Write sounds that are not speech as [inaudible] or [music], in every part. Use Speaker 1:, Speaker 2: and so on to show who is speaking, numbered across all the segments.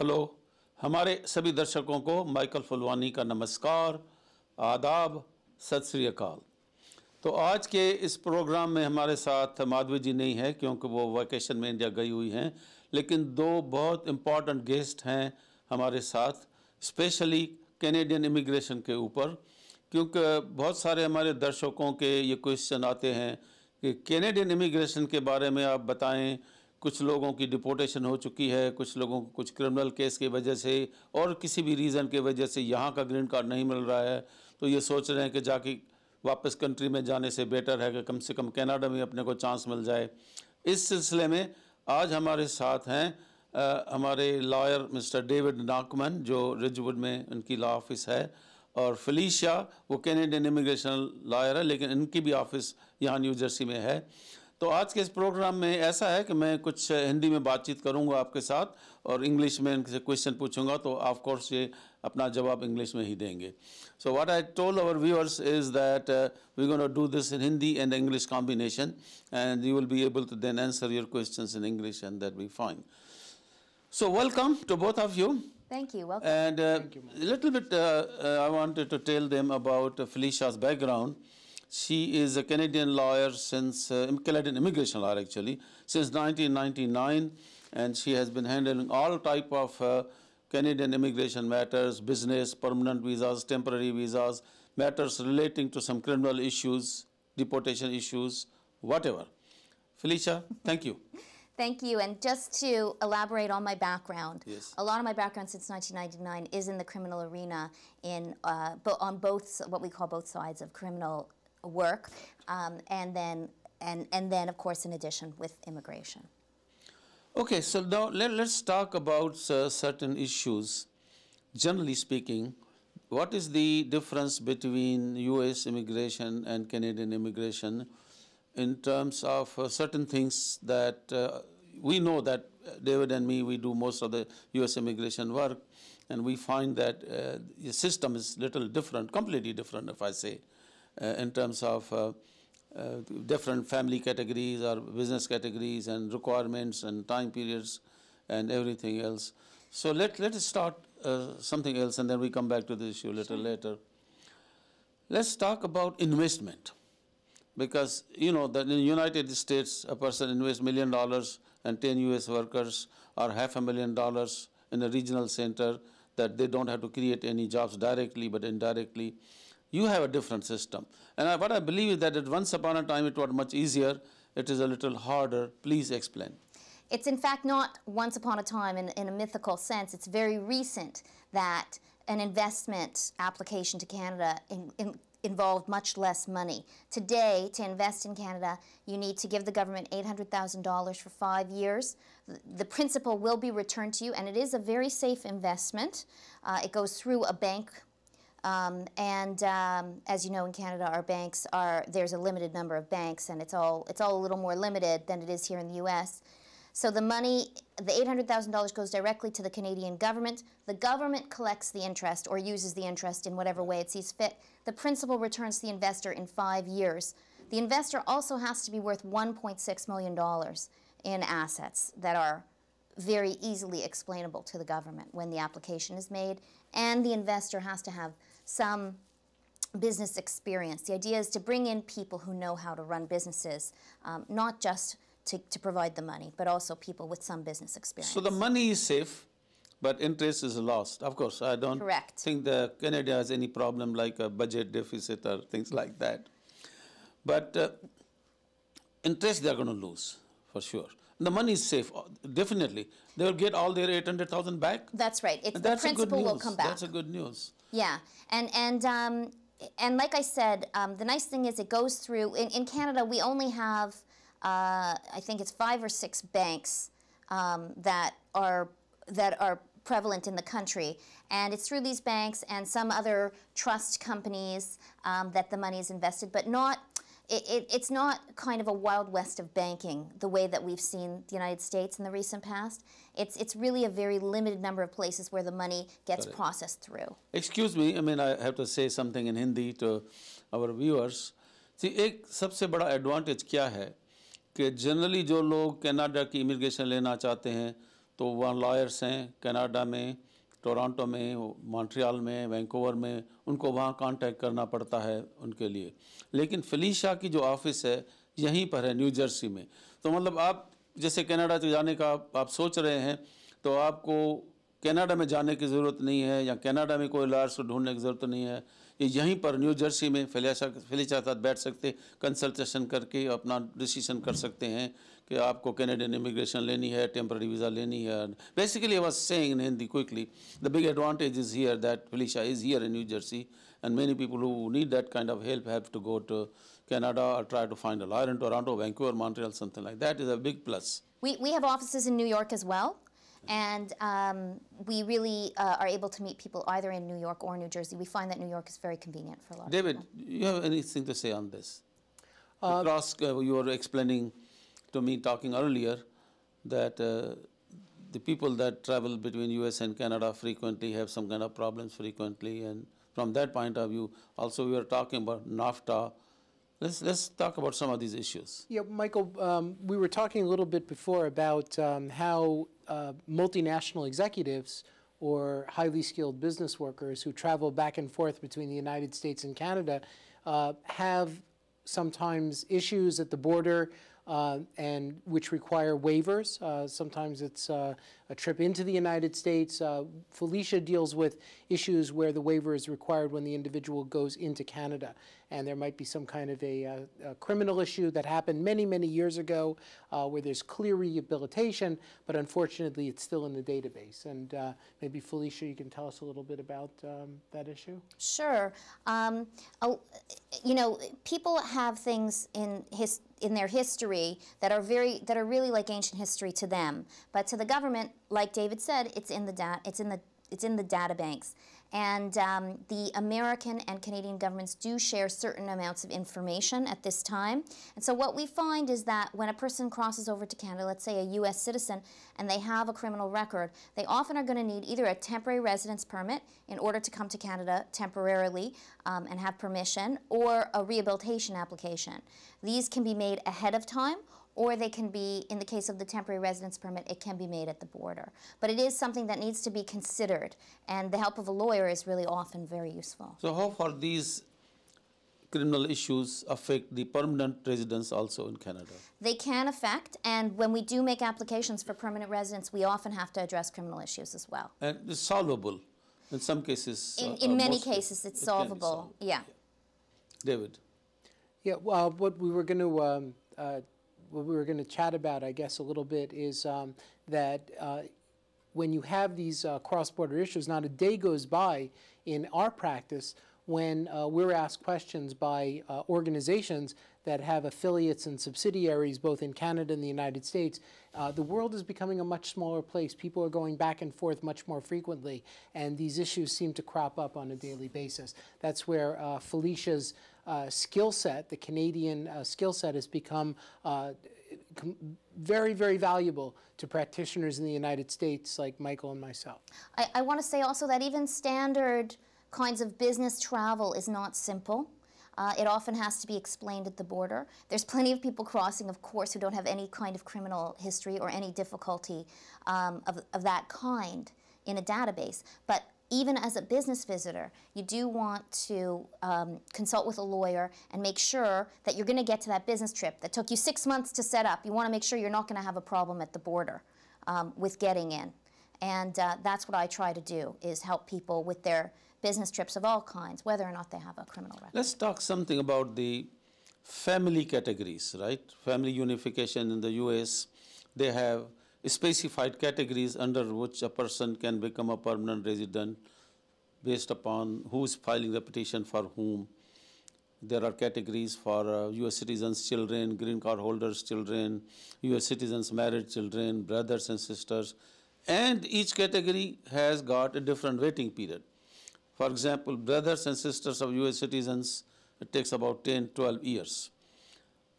Speaker 1: Hello हमारे सभी दर्शकों को माइकल फुलवानी का नमस्कार आदाब सत अकाल तो आज के इस प्रोग्राम में हमारे साथ माधवी जी नहीं है क्योंकि वो वैकेशन में इंडिया गई हुई हैं लेकिन दो बहुत इम्पॉर्टेंट गेस्ट हैं हमारे साथ स्पेशली कैनेडियन इमिग्रेशन के ऊपर क्योंकि बहुत सारे हमारे दर्शकों के ये क्वेश्चन आते हैं कि कैनेडियन इमिग्रेशन के बारे में आप बताएँ कुछ लोगों की डिपोटेशन हो चुकी है कुछ लोगों को कुछ क्रिमिनल केस की वजह से और किसी भी रीज़न के वजह से यहाँ का ग्रीन कार्ड नहीं मिल रहा है तो ये सोच रहे हैं कि जाके वापस कंट्री में जाने से बेटर है कि कम से कम कनाडा में अपने को चांस मिल जाए इस सिलसिले में आज हमारे साथ हैं आ, हमारे लॉयर मिस्टर डेविड नाकमन जो रिजवुड में उनकी लॉ ऑफिस है और फलीशा वो कैनेडियन इमिग्रेशन लॉयर है लेकिन इनकी भी ऑफिस यहाँ न्यू जर्सी में है तो आज के इस प्रोग्राम में ऐसा है कि मैं कुछ हिंदी में बातचीत करूंगा आपके साथ और इंग्लिश में इनसे क्वेश्चन पूछूंगा तो ऑफ कोर्स ये अपना जवाब इंग्लिश में ही देंगे so what I told our viewers is that we gonna do this in Hindi and English combination and you will be able to then answer your question in English and that be fine so welcome to both of you Thank you. Welcome. And a uh, little bit, uh, uh, I wanted to tell them about Felicia's background. She is a Canadian lawyer since, uh, Canadian immigration lawyer actually, since 1999 and she has been handling all type of uh, Canadian immigration matters, business, permanent visas, temporary visas, matters relating to some criminal issues, deportation issues, whatever. Felicia, thank you. [laughs]
Speaker 2: Thank you. And just to elaborate on my background, yes. a lot of my background since 1999 is in the criminal arena in uh, on both what we call both sides of criminal work, um, and then and and then of course in addition with immigration.
Speaker 1: Okay, so now let, us talk about uh, certain issues. Generally speaking, what is the difference between U.S. immigration and Canadian immigration in terms of uh, certain things that uh, we know that David and me, we do most of the U.S. immigration work, and we find that uh, the system is little different, completely different, if I say. Uh, in terms of uh, uh, different family categories or business categories and requirements and time periods and everything else. So let let us start something else and then we come back to this issue little sure. later. Let's talk about investment because you know that in the United States a person invests million dollars and 10 US workers or half a million dollars in a regional center that they don't have to create any jobs directly but indirectly you have a different system. And I, what I believe is that at once upon a time it was much easier, it is a little harder. Please explain.
Speaker 2: It's in fact not once upon a time in, in a mythical sense. It's very recent that an investment application to Canada in, in involved much less money. Today, to invest in Canada, you need to give the government $800,000 for five years. The principal will be returned to you, and it is a very safe investment. Uh, it goes through a bank um, and um, as you know, in Canada, our banks are there's a limited number of banks, and it's all it's all a little more limited than it is here in the U.S. So the money, the $800,000 goes directly to the Canadian government. The government collects the interest or uses the interest in whatever way it sees fit. The principal returns to the investor in five years. The investor also has to be worth $1.6 million in assets that are very easily explainable to the government when the application is made, and the investor has to have some business experience. The idea is to bring in people who know how to run businesses, um, not just to, to provide the money, but also people with some business
Speaker 1: experience. So the money is safe, but interest is lost. Of course, I don't Correct. think the Canada has any problem like a budget deficit or things like that. But uh, interest they're going to lose for sure. the money is safe, uh, definitely. They'll get all their 800,000 back.
Speaker 2: That's right. It's, the principal will come back. That's
Speaker 1: a good news.
Speaker 2: Yeah, and and um, and like I said, um, the nice thing is it goes through. In, in Canada, we only have uh, I think it's five or six banks um, that are that are prevalent in the country, and it's through these banks and some other trust companies um, that the money is invested, but not it, it, it's not kind of a wild west of banking the way that we've seen the United States in the recent past. It's, it's really a very limited number of places where the money gets Sorry. processed through.
Speaker 1: Excuse me, I mean, I have to say something in Hindi to our viewers. See, एक सबसे बड़ा advantage क्या है कि generally जो लोग Canada की immigration लेना चाहते हैं तो वहाँ lawyers हैं Canada. टोरंटो में मॉन्ट्रियल में वैंकूवर में उनको वहाँ कांटेक्ट करना पड़ता है उनके लिए लेकिन फिलीशा की जो ऑफिस है यहीं पर है न्यू जर्सी में तो मतलब आप जैसे कनाडा जाने का आप सोच रहे हैं तो आपको कनाडा में जाने की ज़रूरत नहीं है या कनाडा में कोई लार्स ढूंढने की ज़रूरत नहीं है ये यहीं पर न्यू जर्सी में फिलिशा के साथ बैठ सकते कंसल्टेशन करके अपना डिसीशन कर सकते हैं कि आपको कैनेडियन इमिग्रेशन लेनी है टेम्प्रेरी वीज़ा लेनी है basically I was saying in Hindi quickly the big advantage is here that Felicia is here in New Jersey and many people who need that kind of help have to go to Canada or try to find a lawyer in Toronto, Vancouver, Montreal, something like that is a big plus.
Speaker 2: We, we have offices in New York as well. And um, we really uh, are able to meet people either in New York or New Jersey. We find that New York is very convenient for a lot of
Speaker 1: people. David, you have anything to say on this?
Speaker 2: Uh,
Speaker 1: uh you were explaining to me talking earlier that uh, the people that travel between US and Canada frequently have some kind of problems frequently and from that point of view also we are talking about NAFTA. Let's, let's talk about some of these issues.
Speaker 3: Yeah, Michael, um, we were talking a little bit before about um, how uh, multinational executives or highly skilled business workers who travel back and forth between the United States and Canada uh, have sometimes issues at the border uh, and which require waivers. Uh, sometimes it's uh, a trip into the United States. Uh, Felicia deals with issues where the waiver is required when the individual goes into Canada, and there might be some kind of a, uh, a criminal issue that happened many, many years ago uh, where there's clear rehabilitation, but unfortunately it's still in the database. And maybe Felicia, you can tell us a little bit about um, that issue.
Speaker 2: Sure. Um, you know, people have things in his in their history that are very that are really like ancient history to them. But to the government, like David said, it's in the da- it's in the it's in the data banks. And um, the American and Canadian governments do share certain amounts of information at this time. And so what we find is that when a person crosses over to Canada, let's say a U.S. citizen, and they have a criminal record, they often are going to need either a temporary residence permit in order to come to Canada temporarily um, and have permission, or a rehabilitation application. These can be made ahead of time or they can be, in the case of the temporary residence permit, it can be made at the border. But it is something that needs to be considered, and the help of a lawyer is really often very
Speaker 1: useful. So how far these criminal issues affect the permanent residents also in Canada?
Speaker 2: They can affect, and when we do make applications for permanent residence, we often have to address criminal issues as well.
Speaker 1: And it's solvable in some cases. Uh, in, uh, in many
Speaker 2: cases, it's it solvable. solvable. Yeah. yeah.
Speaker 1: David.
Speaker 3: Yeah, well, what we were going to um, uh, what we were going to chat about, I guess, a little bit is um, that uh, when you have these uh, cross-border issues, not a day goes by in our practice when uh, we're asked questions by uh, organizations that have affiliates and subsidiaries both in Canada and the United States, uh, the world is becoming a much smaller place. People are going back and forth much more frequently, and these issues seem to crop up on a daily basis. That's where uh, Felicia's uh, skill set, the Canadian uh, skill set has become uh, very, very valuable to practitioners in the United States like Michael and myself.
Speaker 2: I, I want to say also that even standard kinds of business travel is not simple. Uh, it often has to be explained at the border. There's plenty of people crossing, of course, who don't have any kind of criminal history or any difficulty um, of, of that kind in a database. But even as a business visitor, you do want to um, consult with a lawyer and make sure that you're going to get to that business trip that took you six months to set up. You want to make sure you're not going to have a problem at the border um, with getting in. And uh, that's what I try to do, is help people with their business trips of all kinds, whether or not they have a criminal record.
Speaker 1: Let's talk something about the family categories, right? Family unification in the U.S., they have specified categories under which a person can become a permanent resident based upon who is filing the petition for whom. There are categories for uh, U.S. citizens' children, green card holders' children, U.S. citizens' married children, brothers and sisters, and each category has got a different waiting period. For example, brothers and sisters of U.S. citizens, it takes about 10, 12 years.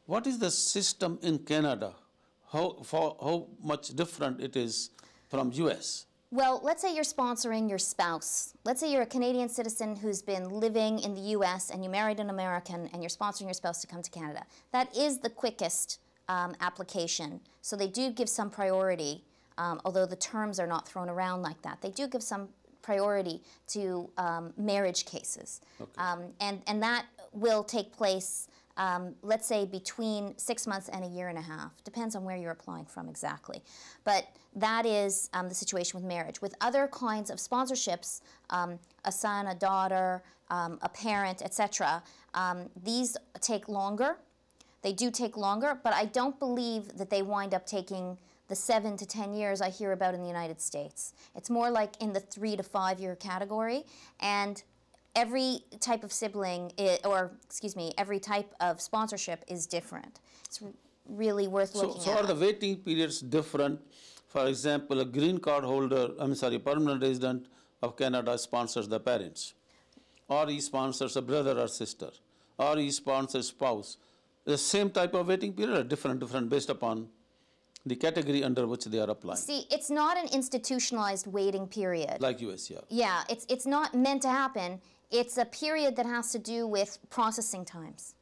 Speaker 1: What is the system in Canada how, for, how much different it is from U.S.?
Speaker 2: Well, let's say you're sponsoring your spouse. Let's say you're a Canadian citizen who's been living in the U.S. and you married an American and you're sponsoring your spouse to come to Canada. That is the quickest um, application. So they do give some priority, um, although the terms are not thrown around like that. They do give some priority to um, marriage cases. Okay. Um, and, and that will take place um, let's say between six months and a year and a half. Depends on where you're applying from exactly. But that is um, the situation with marriage. With other kinds of sponsorships, um, a son, a daughter, um, a parent, etc., um, these take longer. They do take longer, but I don't believe that they wind up taking the seven to 10 years I hear about in the United States. It's more like in the three to five year category. And every type of sibling, is, or excuse me, every type of sponsorship is different. It's really worth so, looking so at. So are
Speaker 1: the waiting periods different? For example, a green card holder, I'm sorry, permanent resident of Canada sponsors the parents, or he sponsors a brother or sister, or he sponsors spouse. The same type of waiting period or different, different based upon the category under which they are applying. See,
Speaker 2: it's not an institutionalized waiting period.
Speaker 1: Like USCR.
Speaker 2: Yeah, it's, it's not meant to happen it's a period that has to do with processing times.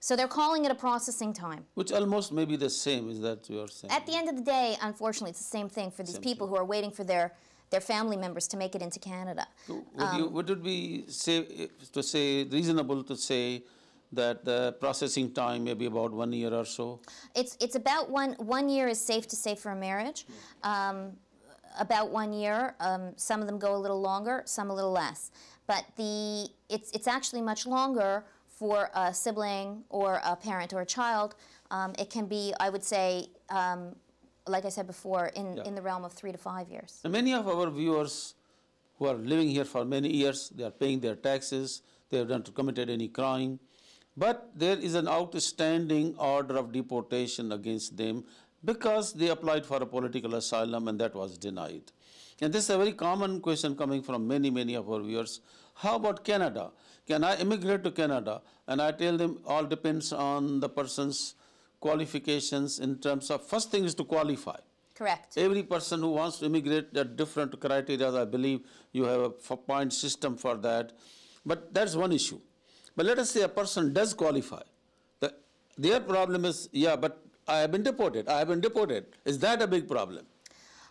Speaker 2: So they're calling it a processing time.
Speaker 1: Which almost may be the same, is that you are saying? At
Speaker 2: the end of the day, unfortunately, it's the same thing for these same people thing. who are waiting for their, their family members to make it into Canada.
Speaker 1: would, um, you, would it be say, to say reasonable to say that the processing time may be about one year or so?
Speaker 2: It's, it's about one, one year is safe to say for a marriage. Hmm. Um, about one year. Um, some of them go a little longer, some a little less. But the, it's, it's actually much longer for a sibling or a parent or a child. Um, it can be, I would say, um, like I said before, in, yeah. in the realm of three to five years.
Speaker 1: And many of our viewers who are living here for many years, they are paying their taxes, they have not committed any crime, but there is an outstanding order of deportation against them because they applied for a political asylum and that was denied. And this is a very common question coming from many, many of our viewers. How about Canada? Can I immigrate to Canada? And I tell them all depends on the person's qualifications in terms of first thing is to qualify. Correct. Every person who wants to immigrate, there are different criteria. I believe you have a point system for that. But that's one issue. But let us say a person does qualify. The, their problem is, yeah, but I have been deported. I have been deported. Is that a big problem?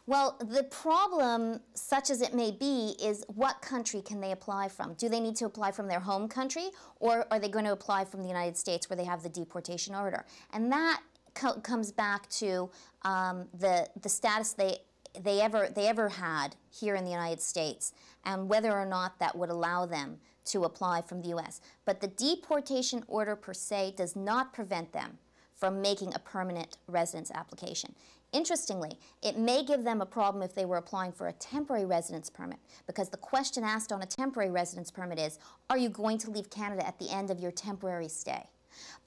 Speaker 1: Well,
Speaker 2: the problem, such as it may be, is what country can they apply from? Do they need to apply from their home country, or are they going to apply from the United States where they have the deportation order? And that co comes back to um, the, the status they, they, ever, they ever had here in the United States and whether or not that would allow them to apply from the U.S. But the deportation order per se does not prevent them from making a permanent residence application. Interestingly, it may give them a problem if they were applying for a temporary residence permit because the question asked on a temporary residence permit is, are you going to leave Canada at the end of your temporary stay?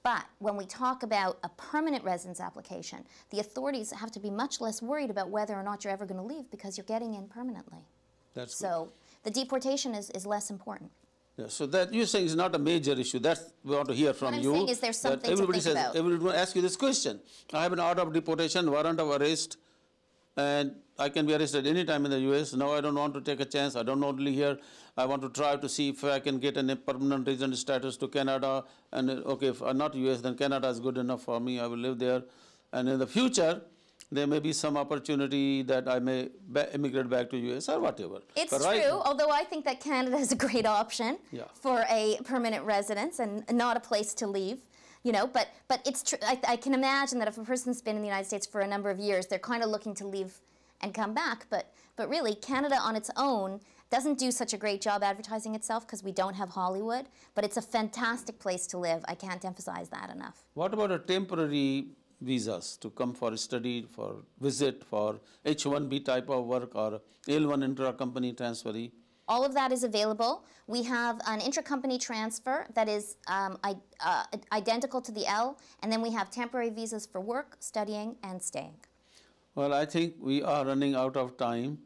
Speaker 2: But when we talk about a permanent residence application, the authorities have to be much less worried about whether or not you're ever going to leave because you're getting in permanently. That's so good. the deportation is, is less important.
Speaker 1: Yeah, so that you're saying is not a major issue. That's we want to hear from you. Saying, is there something everybody says, about? Everyone asks you this question. I have an order of deportation, warrant of arrest, and I can be arrested any time in the U.S. Now I don't want to take a chance. I don't only to here. I want to try to see if I can get a permanent resident status to Canada. And okay, if I'm uh, not U.S., then Canada is good enough for me. I will live there. And in the future, there may be some opportunity that I may ba immigrate back to US or whatever. It's but true, right
Speaker 2: although I think that Canada is a great option yeah. for a permanent residence and not a place to leave you know but but it's true I, I, can imagine that if a person's been in the united states for a number of years they're kind of looking to leave and come back but but really canada on its own doesn't do such a great job advertising itself because we don't have hollywood but it's a fantastic place to live i can't emphasize that enough
Speaker 1: what about a temporary visas to come for study, for visit, for H-1B type of work or L-1 intra-company transferee.
Speaker 2: All of that is available. We have an intra-company transfer that is um, uh, identical to the L, and then we have temporary visas for work, studying, and staying.
Speaker 1: Well, I think we are running out of time,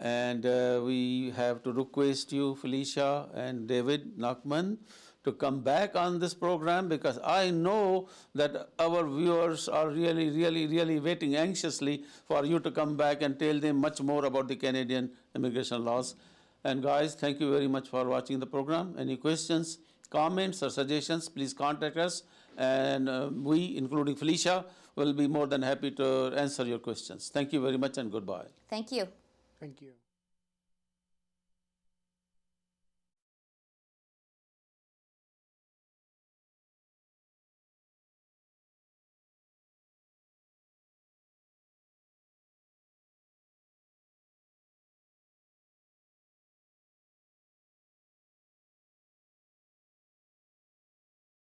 Speaker 1: and uh, we have to request you, Felicia and David Nachman, to come back on this program because I know that our viewers are really, really, really waiting anxiously for you to come back and tell them much more about the Canadian immigration laws. And guys, thank you very much for watching the program. Any questions, comments or suggestions, please contact us. And uh, we, including Felicia, will be more than happy to answer your questions. Thank you very much and goodbye.
Speaker 3: Thank you. Thank you.